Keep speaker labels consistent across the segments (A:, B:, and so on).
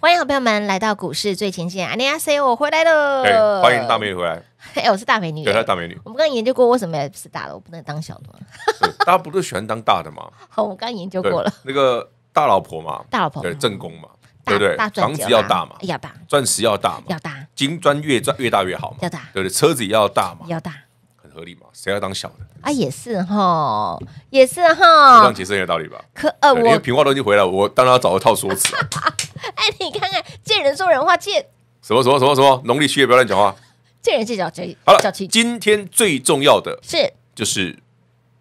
A: 欢迎好朋友们来到股市最前线，阿尼亚 C，我回来了，欢迎大美女回来。哎，我是大美女，对大美女。我们刚研究过，为什么是大的，我不能当小的
B: 吗？大家不是喜欢当大的吗？
A: 好，我刚刚研究过了，
B: 那个大老婆嘛，大老婆对正宫嘛，对不对？房子要大嘛，要大；钻石要大嘛，要大；金砖越赚越大越好嘛，要大。对对，车子也要大嘛，要大，很合理嘛。谁要当小的？
A: 啊，也是哈，也是哈。
B: 解杰也有道理吧？
A: 可呃，我
B: 平话都已经回来，我当然要找一套说辞。
A: 哎，你看看，见人说人话，见
B: 什么什么什么什么？农历七月不要乱讲话，
A: 见人贱脚气。
B: 好了，小七，今天最重要的是，就是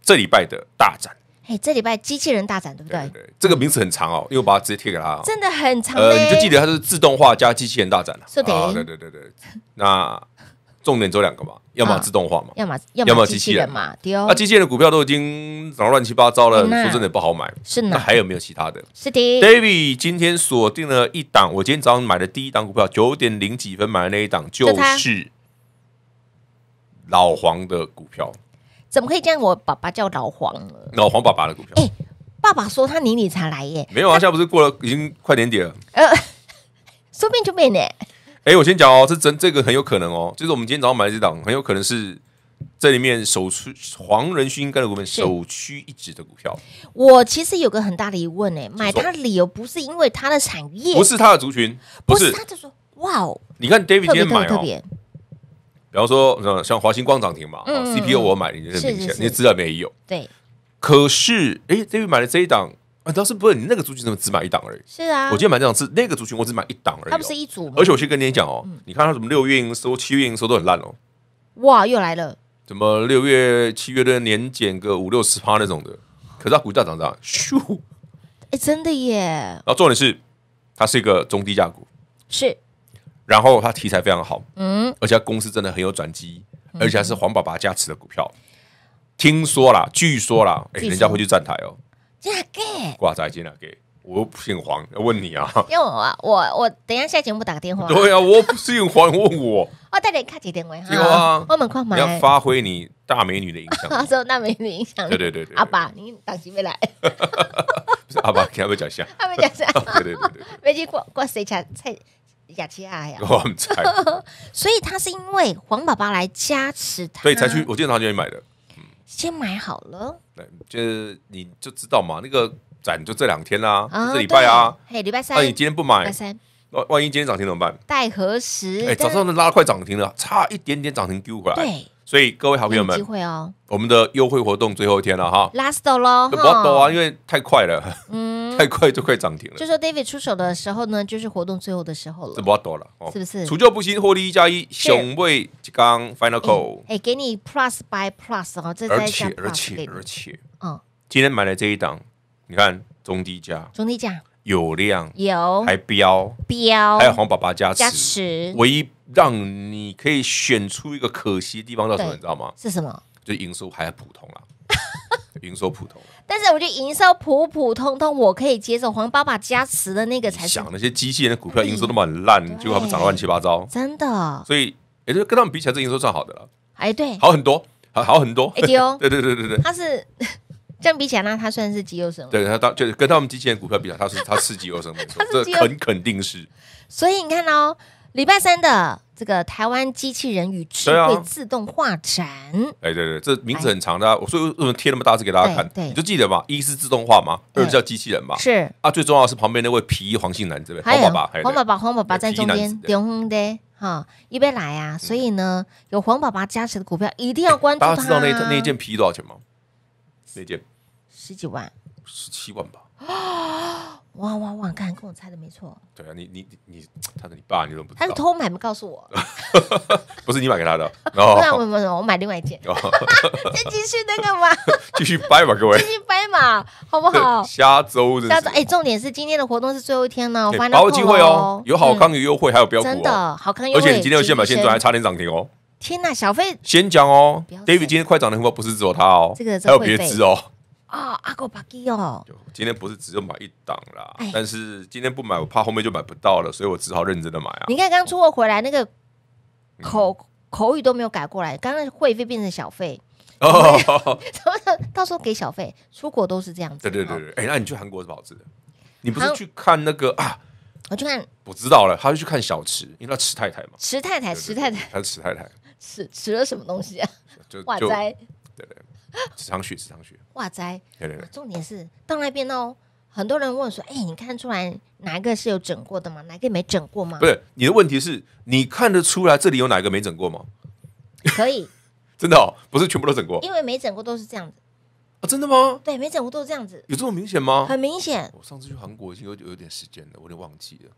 B: 这礼拜的大展。
A: 哎，这礼拜机器人大展，对不对？对，
B: 这个名字很长哦，因为我把它直接贴给他，真
A: 的很长。呃，你就记得
B: 它是自动化加机器人大展了。是的，对对对对。那。重点有两个嘛，要么自动化嘛，要
A: 么要么机器人嘛。那
B: 机器人的股票都已经涨到乱七八糟了，说真的不好买。是那还有没有其他的？是的。David 今天锁定了一档，我今天早上买的第一档股票，九点零几分买的那一档就是老黄的股票。
A: 怎么可以这样？我爸爸叫老黄了。
B: 老黄爸爸的股票。哎，
A: 爸爸说他你你才来耶。
B: 没有啊，现在不是过了，已经快年底了。呃，
A: 说变就变呢。
B: 哎，我先讲哦，这真这个很有可能哦，就是我们今天早上买这档，很有可能是这里面首屈黄仁勋干的股份首屈一指的股票。
A: 我其实有个很大的疑问呢，买它的理由不是因为它的产业，不是它
B: 的族群，不是他就说哇哦，你看 David 今天买哦，然方说像像华星光涨停嘛，CPU 我买，你之前你资料没有对，可是哎，David 买了这一档。主倒是不是你那个族群怎么只买一档而已？是啊，我今天买这档子，那个族群我只买一档而已。它不是一组吗？而且我先跟你讲哦，你看它什么六月营收、七月营收都很烂哦。
A: 哇，又来了！
B: 怎么六月、七月的年减个五六十趴那种的？可是它股价涨涨，咻！
A: 哎，真的耶！
B: 然后重点是，它是一个中低价股，是。然后它题材非常好，嗯，而且公司真的很有转机，而且是黄爸爸加持的股票。听说啦，据说啦，哎，人家会去站台哦。挂在进来给我姓黄，问你啊？
A: 因为我我我等一下下节目打个电话。对啊，
B: 我不姓黄，问我。
A: 我 带你看几点位？几点位？我们逛要发
B: 挥你大美女的影响。
A: 受 大美女影响？对对对对。阿爸，你打几没来？爸，哈哈
B: 哈哈！不是阿爸，他们讲虾，他阿讲虾。对对对
A: 对，没去过，过谁家菜雅家呀？我们菜。所以他是因为黄宝宝来加持他，所以才去
B: 我经常去买的。
A: 先买好了，
B: 对，就是你就知道嘛，那个展就这两天啦，这礼拜啊，
A: 哎，礼拜三，那你今天
B: 不买？万万一今天涨停怎么办？
A: 待何时？哎，早上
B: 拉快涨停了，差一点点涨停丢回来。对，所以各位好朋友们，机会哦，我们的优惠活动最后一天了哈
A: ，last 喽，不要多啊，因为太快了，嗯，太
B: 快就快涨停了。就
A: 说 David 出手的时候呢，就是活动最后的时候了，不要多了，是不是？除旧
B: 不新，获利一加一，雄伟金刚 Final Call，
A: 哎，给你 Plus by Plus 哦，而且而且而且，嗯，
B: 今天买的这一档，你看中低价，中低价。有量，有还标
A: 标，还有黄爸
B: 爸加持。唯一让你可以选出一个可惜的地方叫什么？你知道吗？是什么？就营收还很普通了，营收普通。
A: 但是我觉得营收普普通通，我可以接受黄爸爸加持的那个才。想那
B: 些机器人的股票营收那么很烂，结果他们涨得乱七八糟，真的。所以也就跟他们比起来，这营收算好的了。哎，对，好很多，好好很多。哎呦，对 对对对对，他
A: 是。这样比起来，那他算是绩优生么？
B: 对他到就是跟他们机器人股票比较，他是他是绩优生么？这很肯定是。
A: 所以你看哦，礼拜三的这个台湾机器人与智慧自动化展，
B: 哎对对，这名字很长的，我以为什么贴那么大字给大家看？你就记得嘛，一是自动化嘛，二是叫机器人嘛，是啊。最重要是旁边那位皮衣黄姓男这边黄爸爸，黄爸
A: 爸黄爸爸在中间，对哈，一边来啊。所以呢，有黄爸爸加持的股票一定要关注他。大家知道那那件
B: 皮衣多少钱吗？那件十几万，十七万吧。
A: 哇哇哇！看跟我猜的没错。
B: 对啊，你你你，他是你爸，你怎么不？他是偷买，没告诉我。不是你买给他的。那我
A: 们我买另外一件。
B: 再 继续那个嘛。继续掰嘛，各位。继
A: 续掰嘛，好不好？
B: 下周的下周
A: 哎，重点是今天的活动是最后一天了，我还有机会哦。有好康有
B: 优惠，还有标的，真的
A: 好惠。而且你今天的线买现段还差点涨停哦。天呐，小费
B: 先讲哦。David 今天快涨的红包不是只有他哦，这个还有别支哦。
A: 啊，阿狗巴基哦。
B: 今天不是只有买一档啦，但是今天不买我怕后面就买不到了，所以我只好认真的买啊。
A: 你看刚出国回来那个口口语都没有改过来，刚刚会费变成小费
B: 哦，么
A: 到时候给小费出国都是这样
B: 子。对对对对，哎，那你去韩国是好吃的？你不是去看那个啊？我去看，我知道了，他是去看小池，因为他池太太嘛，池太太，池太太，他是池太太。
A: 吃吃了什么东西啊？
B: 就哇塞，对对，长血长血哇塞，对对。
A: 重点是到那边哦，很多人问说：“哎，你看出来哪一个是有整过的吗？哪个没整过吗？”
B: 不是你的问题是你看得出来这里有哪一个没整过吗？可以，真的哦，不是全部都整过，因
A: 为没整过都是这样子啊，真的吗？对，没整过都是这样子，
B: 有这么明显吗？很明显。我上次去韩国已经有有点时间了，我有点忘记了。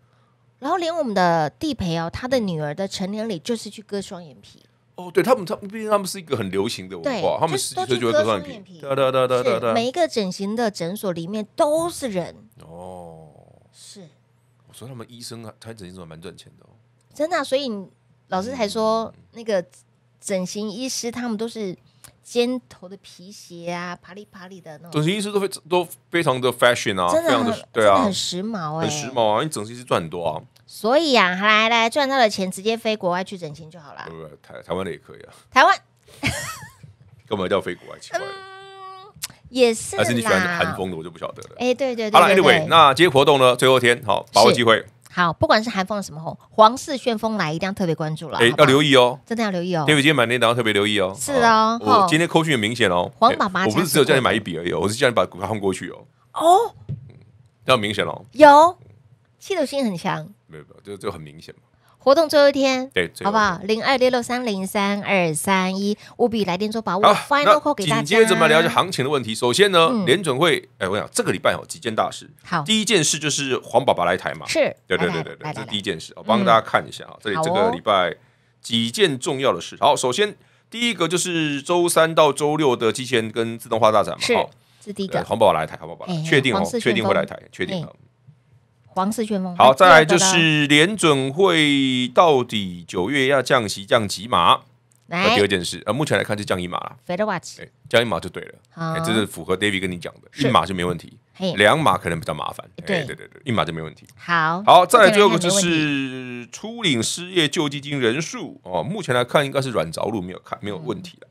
A: 然后连我们的地陪哦，他的女儿的成年礼就是去割双眼皮。
B: 哦，对他们，他们毕竟他们是一个很流行的文化，他们十几岁就割双眼皮，对对对对对对。每
A: 一个整形的诊所里面都是人
B: 哦，是。我说他们医生啊，开形所蛮赚钱的哦。
A: 真的，所以老师才说那个整形医师他们都是尖头的皮鞋啊，爬里爬里的那种。整形
B: 医师都非都非常的 fashion 啊，非常的对啊，很时髦哎，很时髦啊，因为整形师赚很多啊。
A: 所以呀，来来赚到的钱直接飞国外去整形就
B: 好了。台台湾的也可以啊。
A: 台湾，
B: 干嘛要飞国外？奇怪。
A: 也是，还是你喜欢韩
B: 风的，我就不晓得了。哎，
A: 对对对。好了，Anyway，
B: 那今天活动呢，最后一天，好把握机会。
A: 好，不管是韩风什么红，黄室旋风来，一定要特别关注了。哎，要留意哦，真的要留意哦。因为
B: 今天买那档特别留意哦。是哦，今天扣讯很明显哦。黄爸爸，我不是只有叫你买一笔而已哦，我是叫你把股票换过去哦。哦，要明显哦，
A: 有，气头性很强。
B: 没有没有，就就很明显嘛。
A: 活动最后一天，对，好不好？零二六六三零三二三一，务必来电做保护。好，欢迎落 l 给大家。紧接着嘛，大家是
B: 行情的问题。首先呢，联准会，哎，我想这个礼拜有几件大事。好，第一件事就是黄爸爸来台嘛。是，对对对对对，这是第一件事。我帮大家看一下啊，这里这个礼拜几件重要的事。好，首先第一个就是周三到周六的机器人跟自动化大展嘛。好，是第一个。黄宝宝来台，黄爸爸确定哦，确定会来台，确定。
A: 黄氏旋风好，再来就是
B: 联准会到底九月要降息降几码？那第二件事，呃，目前来看就降一码了。f e d Watch，降一码就对了，哎，这是符合 David 跟你讲的，一码就没问题，两码可能比较麻烦。对对对对，一码就没问题。
A: 好好，再来第二个就
B: 是初领失业救济金人数哦，目前来看应该是软着陆，没有看没有问题了。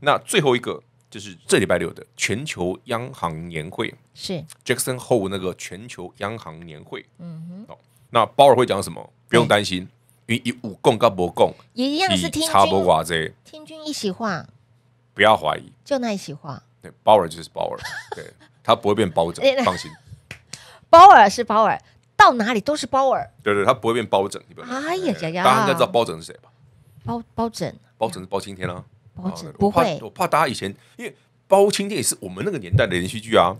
B: 那最后一个。就是这礼拜六的全球央行年会，是 Jackson 后那个全球央行年会。嗯哼，哦，那鲍尔会讲什么？不用担心，以五共干不共也一样是听君
A: 一席话。不要怀疑，就那一席话。
B: 鲍尔就是鲍尔，对他不会变包拯，放心。
A: 鲍尔是鲍尔，到哪里都是鲍尔。
B: 对对，他不会变包拯，你不要。
A: 哎呀，大家应该知道
B: 包拯是谁吧？
A: 包包拯，
B: 包拯是包青天啊。不会，我怕大家以前，因为《包青天》也是我们那个年代的连续剧啊，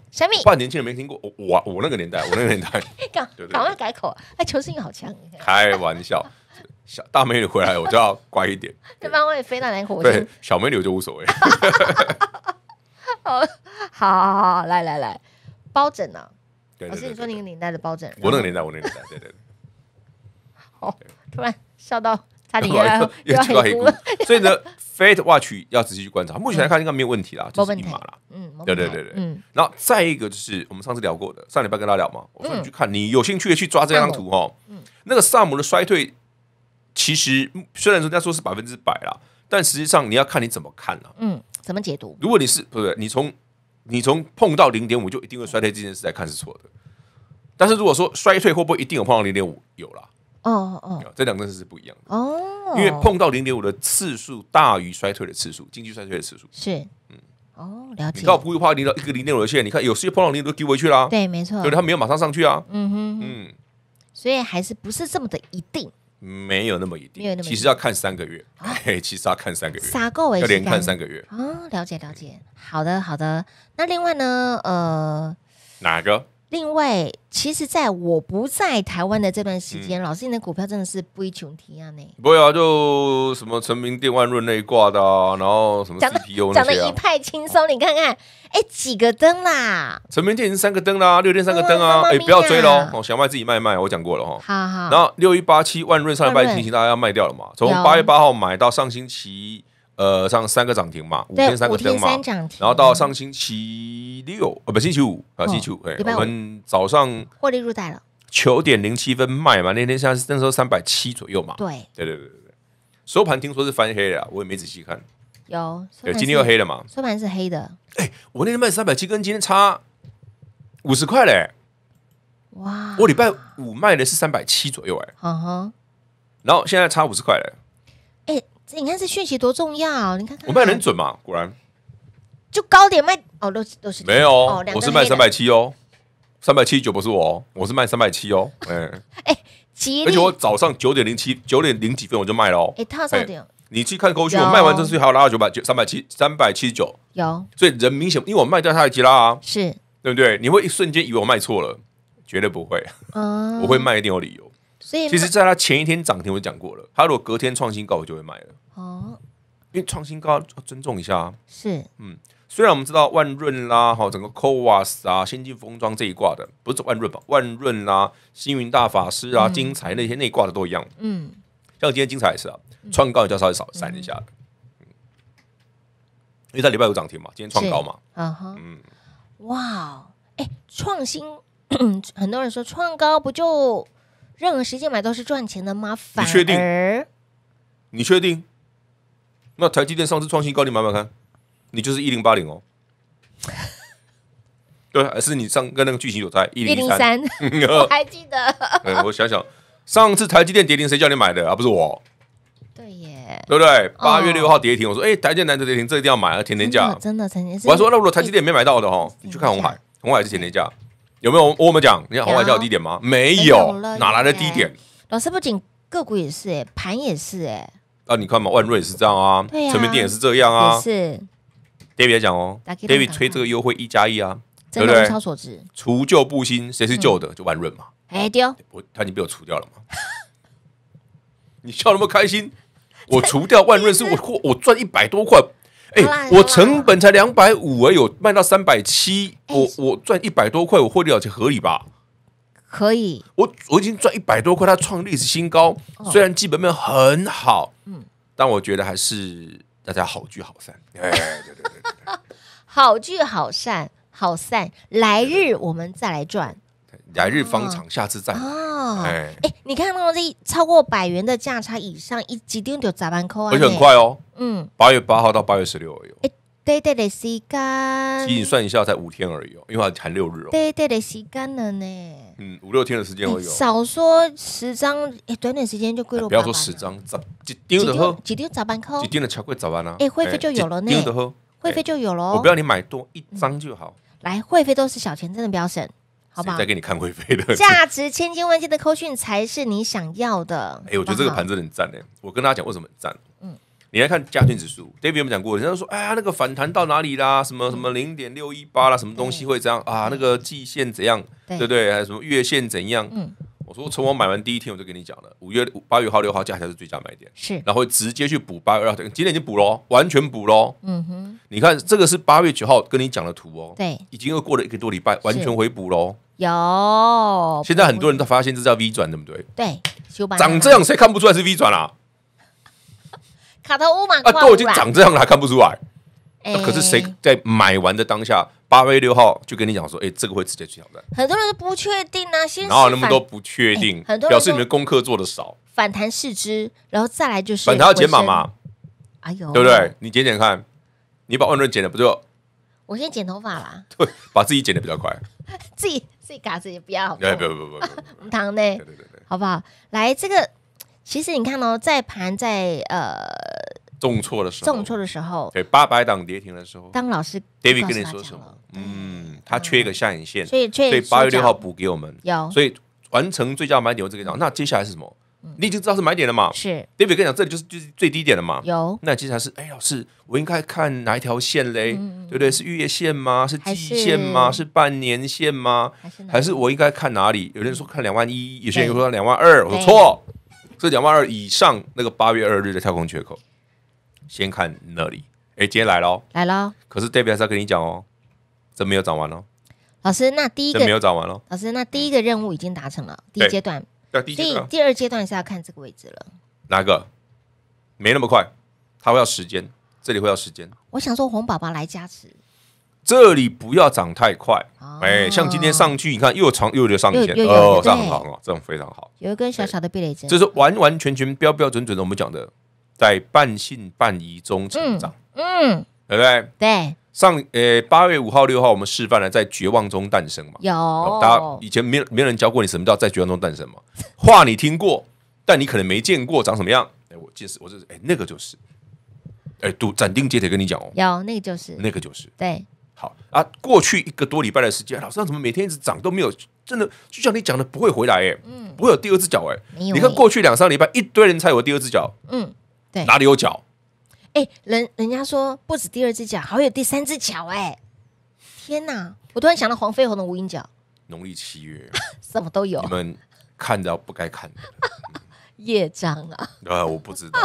B: 怕年轻人没听过。我我我那个年代，我那个年代，
A: 赶快改口。哎，求生欲好强！
B: 开玩笑，小大美女回来我就要乖一点。
A: 要不然我也飞那两火对，
B: 小美女就无所谓。
A: 好好好，来来来，包拯呢？老师，你说那个年代的包拯，我那个年代，
B: 我那个年代，对对对。
A: 好，突然笑到差点要哭了。所以
B: 呢？Fate Watch 要仔细去观察，目前来看应该没有问题啦，就是密码啦。嗯，对对对对。嗯，然后再一个就是我们上次聊过的，上礼拜跟大家聊嘛，我说你去看，你有兴趣的去抓这张图哦。嗯，那个萨姆的衰退，其实虽然人家说是百分之百啦，但实际上你要看你怎么看啊。
A: 嗯，怎么解读？
B: 如果你是不对，你从你从碰到零点五就一定会衰退这件事来看是错的，但是如果说衰退会不会一定有碰到零点五，有了。
A: 哦哦，
B: 这两个事是不一样的哦，因为碰到零点五的次数大于衰退的次数，经济衰退的次数
A: 是，嗯，哦，
B: 了解。你倒不会怕零到一个零点五的线，你看有些碰到零都丢回去了，对，没错，对，他没有马上上去啊，嗯哼，嗯，
A: 所以还是不是这么的一定，
B: 没有那么一定，没有那么，其实要看三个月，对，其实要看三个月，傻够为要连看三个月
A: 哦，了解了解，好的好的，那另外呢，呃，哪个？另外，其实，在我不在台湾的这段时间，老师的股票真的是不一穷提啊！内
B: 不会啊，就什么成明电、万润那一挂的啊，然后什么 c 的讲的一
A: 派轻松。你看看，哎，几个灯啦？
B: 成明电已经三个灯啦，六店三个灯啊！哎，不要追了哦，想卖自己卖卖。我讲过了哈。
A: 好好。然后
B: 六一八七万润上礼拜提醒大家要卖掉了嘛，从八月八号买到上星期。呃，上三个涨停嘛，五天三个涨嘛，然后到上星期六，呃，不，星期五，呃，星期五，我们早上
A: 获利入袋了，
B: 九点零七分卖嘛，那天现在是那时候三百七左右嘛，对，对对对对对，收盘听说是翻黑了，我也没仔细看，
A: 有，今天又黑了嘛，收盘是黑的，
B: 哎，我那天卖三百七，跟今天差五十块嘞，哇，我礼拜五卖的是三百七左右哎，嗯哼，然后现在差五十块嘞，
A: 哎。你看这讯息多重要，你看
B: 看我卖很准嘛，果然
A: 就高点卖哦，六十六十没有，我是卖三百七
B: 哦，三百七十九不是我，我是卖三百七哦，哎 哎，而且我早上九点零七九点零几分我就卖了哦，哎，套上点，你去看高去，我卖完这次还有拉到九百九三百七三百七十九，有，所以人明显，因为我卖掉他急集啦，是，对不对？你会一瞬间以为我卖错了，绝对不会，我会卖一定有理由。其实，在它前一天涨停，我讲过了。它如果隔天创新高，我就会买了。哦，因为创新高要尊重一下啊。是，嗯，虽然我们知道万润啦，哈，整个科沃斯啊，先进封装这一挂的，不是万润吧？万润啦，星云大法师啊，精彩那些那挂的都一样。嗯，像今天精彩也是啊，创高也叫稍微少闪一下的，因为它礼拜五涨停嘛，今天创高嘛。啊哈，嗯，
A: 哇，哎，创新，很多人说创高不就？任何时间买都是赚钱的吗？你确定？
B: 你确定？那台积电上次创新高你买买看，你就是一零八零哦。对，还是你上跟那个剧情有在一零三，你 还
A: 记得？哎，我想
B: 想，上次台积电跌停，谁叫你买的啊？不是我。对耶。对不对？八月六号跌停，我说，哎，台积电难得跌停，这一定要买啊！甜甜价，
A: 真的，我还说，
B: 那如果台积电没买到的哈，你去看红海，红海是甜甜价。有没有我们讲，你看红外线有低点吗？没有，哪来的低点？
A: 老师不仅个股也是哎，盘也是哎。
B: 啊，你看嘛，万润是这样啊，成明店也是这样啊，是。David 讲哦，David 催这个优惠一加一啊，对不对？物超所值，除旧布新，谁是旧的就万润嘛？哎丢，我他已经被我除掉了嘛？你笑那么开心？我除掉万润是我 我赚一百多块。哎，我成本才两百五哎，有卖到三百七，我我赚一百多块，我获利了结合理吧？可以，我我已经赚一百多块，它创历史新高，虽然基本面很好，嗯，但我觉得还是大家好聚好散。哎，对对对，
A: 好聚好散，好散，来日我们再来赚。
B: 来日方长，下次再买。哎，
A: 你看，到这超过百元的价差以上，一几丢丢咋办扣啊？而且很快哦，嗯，
B: 八月八号到八月十六而已。
A: 哎，对对的时间，
B: 替你算一下，才五天而已哦，因为含六日哦。
A: 对对的时间了呢？
B: 嗯，五六天的时间而已。少
A: 说十张，哎，短短时间就贵了。不要
B: 说十张，几丢的喝，几
A: 丢咋办扣？几丢
B: 的吃亏咋办啊？哎，会费就有了呢，丢的喝，
A: 会费就有了。我不要
B: 你买多一张就好。
A: 来，会费都是小钱，真的不要省。好再给
B: 你看会飞的，价
A: 值千金万金的扣讯才是你想要的。哎，我觉得这个盘真
B: 的很赞嘞！我跟大家讲为什么很赞？嗯，你来看价训指数，David 有没有讲过？人家说，哎呀，那个反弹到哪里啦？什么什么零点六一八啦，什么东西会这样啊？那个季线怎样，对不对？还有什么月线怎样？嗯。我说，从我买完第一天，我就跟你讲了，五月八月号六号价才是最佳买点，是，然后直接去补八月二二。今天已经补喽，完全补喽。嗯哼，你看这个是八月九号跟你讲的图哦，对，已经又过了一个多礼拜，完全回补喽。
A: 有。现
B: 在很多人都发现这叫 V 转，对不对？
A: 对，长这样
B: 谁看不出来是 V 转啊？
A: 卡特乌马啊，都已经长这样
B: 了还看不出来？可是谁在买完的当下？八月六号就跟你讲说，哎，这个会直接去挑战。
A: 很多人都不确定呢，先。然有那么多不
B: 确定，很多表示你们功课做的少，
A: 反弹四肢，然后再来就是反弹要减码嘛。
B: 哎呦，对不对？你减减看，你把万润减了不就？
A: 我先剪头发啦，
B: 对，把自己剪的比较快，
A: 自己自己嘎自己不要。哎，不要不要不要，不谈 呢，对对对对，好不好？来，这个其实你看哦，在盘在呃。
B: 重挫的时候，重挫的时候，对八百档跌停的时候。当老师，David 跟你说什么？嗯，他缺一个下影线，所以八月六号补给我们有，所以完成最佳买点。我这个讲，那接下来是什么？你已经知道是买点了嘛？是 David 跟讲，这里就是就是最低点了嘛？有。那接下来是哎，老师，我应该看哪一条线嘞？对不对？是月线吗？是季线吗？是半年线吗？还是我应该看哪里？有人说看两万一，有些人又说两万二，我说错，这两万二以上那个八月二日的跳空缺口。先看那里，哎，今天来喽，来喽。可是 David 还是要跟你讲哦，这没有涨完哦。
A: 老师，那第一个没有涨完哦。老师，那第一个任务已经达成了，第一阶段。第一阶段。第二阶段是要看这个位置了。
B: 哪个？没那么快，它会要时间，这里会要时间。
A: 我想说，红宝宝来加持。
B: 这里不要涨太快。哎，像今天上去，你看又长又又上一天，哦，涨很好，这种非常好。
A: 有一根小小的避雷针，这是
B: 完完全全标标准准的，我们讲的。在半信半疑中成
A: 长，嗯，
B: 对不对？对。上呃八月五号、六号，我们示范了在绝望中诞生嘛？
A: 有。大家
B: 以前没没人教过你什么叫在绝望中诞生嘛？话你听过，但你可能没见过长什么样。哎，我见识，我就是，哎，那个就是，哎，都斩钉截铁跟你讲哦，
A: 有那个就是，那个就是，对。
B: 好啊，过去一个多礼拜的时间，老师怎么每天一直涨都没有？真的，就像你讲的，不会回来哎，不会有第二只脚哎。你看过去两三礼拜，一堆人猜我第二只脚。嗯。对，哪里有脚？
A: 哎，人人家说不止第二只脚，还有第三只脚。哎，天哪！我突然想到黄飞鸿的无影脚。
B: 农历七月，
A: 什么都有。你
B: 们看到不该看的。
A: 业障啊！
B: 啊，我不知道，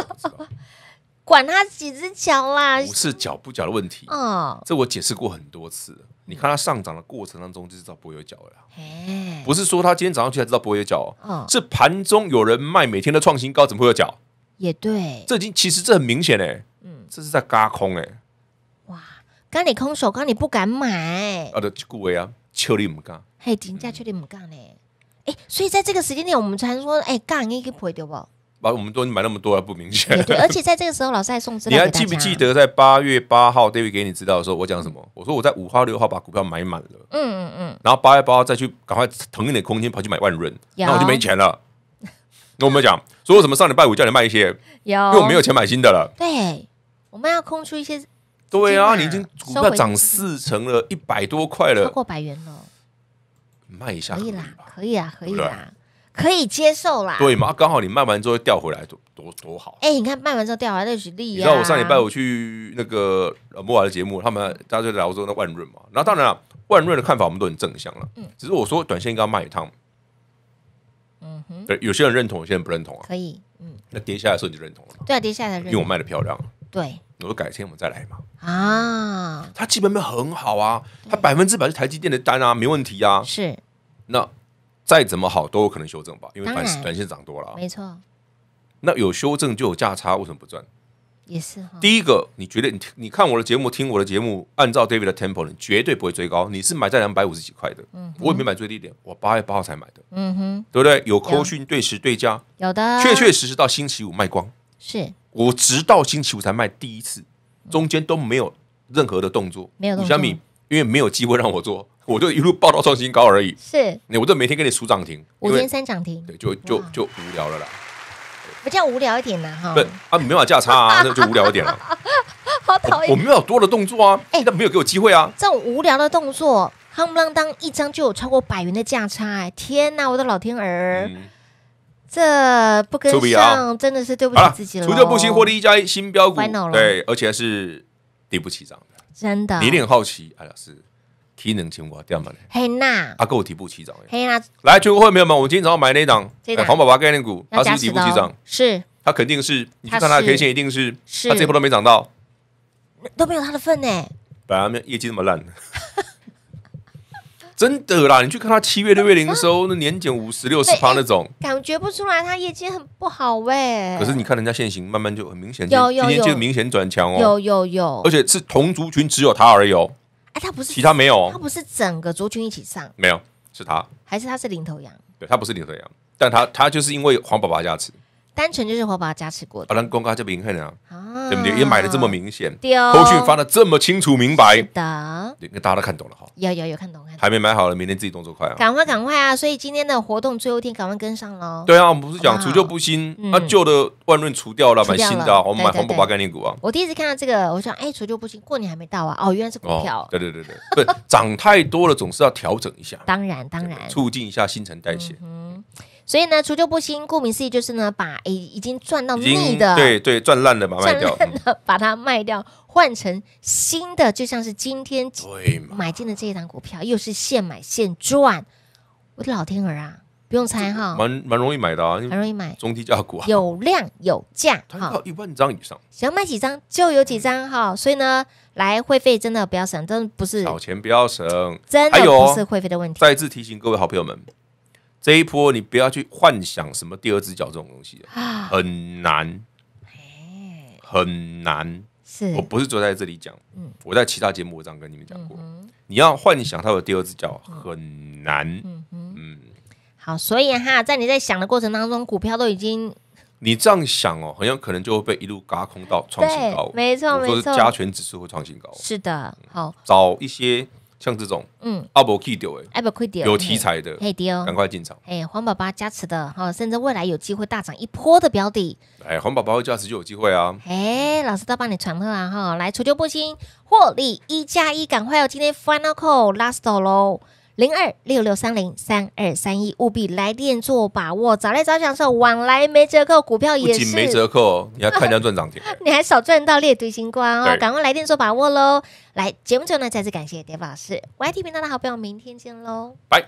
A: 管他几只脚啦，
B: 不是脚不脚的问题。哦，这我解释过很多次。你看它上涨的过程当中，就知道不会有脚了。
A: 哎，
B: 不是说他今天早上去才知道不会有脚哦，是盘中有人卖，每天的创新高，怎么会有脚？也对，这已经其实这很明显嘞，嗯，这是在割空哎，
A: 哇，刚你空手，刚你不敢买
B: 啊，对，顾维啊，确定不干，
A: 嘿，定价确定不干嘞，哎，所以在这个时间点，我们才说，哎，刚你可以赔掉不？
B: 把我们都买那么多，不明显，对，而且在
A: 这个时候，老师还送，你还记不记
B: 得在八月八号，David 给你知道的时候，我讲什么？我说我在五号、六号把股票买满了，
A: 嗯嗯嗯，
B: 然后八月八号再去赶快腾一点空间，跑去买万润，那我就没钱了。我们讲，说什么上礼拜五叫你卖一些，
A: 因为我没有钱买新的了。对，我们要空出一些。
B: 对啊，你已经股票涨四成了一百多块了，超过百元了，卖一下可以啦，
A: 可以啊，可以啦，可以接受啦。
B: 对嘛，刚好你卖完之后掉回来，多多多好。
A: 哎，你看卖完之后掉回来那举例啊。你知道我上礼拜我
B: 去那个摩尔的节目，他们大家就聊说那万润嘛，那当然了，万润的看法我们都很正向了。嗯，只是我说短线应该要卖一趟。嗯哼，对，有些人认同，有些人不认同啊。可以，嗯，那跌下来的时候你就认同了。
A: 对，跌下来认，因为我卖的漂亮。对，
B: 我说改天我们再来嘛。
A: 啊，
B: 它基本面很好啊，它百分之百是台积电的单啊，没问题啊。是，那再怎么好都有可能修正吧，因为短短线涨多了。没错，那有修正就有价差，为什么不赚？也是，第一个你觉得你你看我的节目，听我的节目，按照 David 的 Temple，绝对不会追高。你是买在两百五十几块的，嗯，我也没买最低点，我八月八号才买的，嗯哼，对不对？有扣讯对时对价，
A: 有的，确确
B: 实实到星期五卖光，是我直到星期五才卖第一次，中间都没有任何的动作，没有小米，因为没有机会让我做，我就一路报到创新高而已，是，我这每天给你数涨停，五天
A: 三涨停，对，
B: 就就就无聊了啦。
A: 比较无聊一点呢，哈。不
B: 啊，没法价差，啊，那就无聊一点了。
A: 好讨厌！我没有
B: 多的动作啊。哎，那没有给我机会啊。
A: 这种无聊的动作，夯不啷当一张就有超过百元的价差，哎，天哪！我的老天儿，这不跟上，真的是对不起自己了。除掉不行，获利一
B: 加一新标股，对，而且还是底部起涨的，
A: 真的。你一定很
B: 好奇，哎，老师。体能青蛙掉嘛？
A: 黑娜，
B: 阿哥我底部起涨。黑娜，来，全国会朋友们，我今天早上买那档，黄宝宝概念股，它是底部起涨，是，它肯定是，你看它的 K 线一定是，它这波都没涨到，
A: 都没有它的份呢，
B: 本来业绩那么烂，真的啦，你去看它七月六月零收，那年减五十六十趴那种，
A: 感觉不出来它业绩很不好喂。可是
B: 你看人家现行，慢慢就很明显，有有有，明显转强哦，有有有，而且是同族群只有它而有。
A: 他不是其他没有，他不是整个族群一起上，
B: 没有，是他
A: 还是他是领头羊？
B: 对他不是领头羊，但他他就是因为黄宝宝加持，
A: 单纯就是黄宝宝加持过
B: 的。阿兰公个就边看了，啊。对不对？也买的这么明显，后续发的这么清楚明白，
A: 的，
B: 的，大家都看懂了哈。
A: 有有有看懂，
B: 还没买好了，明天自己动作快啊，赶
A: 快赶快啊！所以今天的活动最后一天，赶快跟上喽。
B: 对啊，我们不是讲除旧布新，那旧的万润除掉了，买新的，我们买宝宝概念股啊。我
A: 第一次看到这个，我想哎，除旧布新，过年还没到啊，哦，原来是股票。
B: 对对对对，对涨太多了，总是要调整一下。当然当然，促进一下新陈代谢。
A: 所以呢，除旧布新，顾名思义就是呢，把已已经赚到腻的，对
B: 对，赚烂的把卖掉，
A: 的把它卖掉，换成新的，就像是今天买进的这一档股票，又是现买现赚。我的老天儿啊，不用猜哈，
B: 蛮蛮容易买的啊，蛮容易买，中低价股啊，有
A: 量有价，好，一
B: 万张以上，
A: 想买几张就有几张哈。所以呢，来会费真的不要省，真的不是小
B: 钱不要省，真的不是会费的问题。再次提醒各位好朋友们。这一波，你不要去幻想什么第二只脚这种东西啊，很难，很难。是我不是坐在这里讲，嗯，我在其他节目我这样跟你们讲过，你要幻想它有第二只脚，很难。嗯嗯。
A: 好，所以哈，在你在想的过程当中，股票都已经……
B: 你这样想哦，很有可能就会被一路嘎空到创新高。没错没错，是加权指数会创新高。是
A: 的，好。
B: 找一些。像这种，嗯，阿伯 K 掉哎，阿伯
A: K 掉有题材的，可以赶快进场。哎，黄宝宝加持的哈，甚至未来有机会大涨一波的标的。
B: 哎，黄宝宝会加持就有机会啊。
A: 哎，老师都帮你传了啊哈，来除旧布新，获利一加一，赶快哦，今天 final call last 喽。零二六六三零三二三一，务必来电做把握，早来早享受，晚来没折扣。股票也是没折扣，
B: 你要看人家赚涨停，
A: 你还少赚到猎堆星光哦。赶快来电做把握喽！来，节目最后呢再次感谢叠宝老师，YT 频道的好朋友，明天见喽，拜。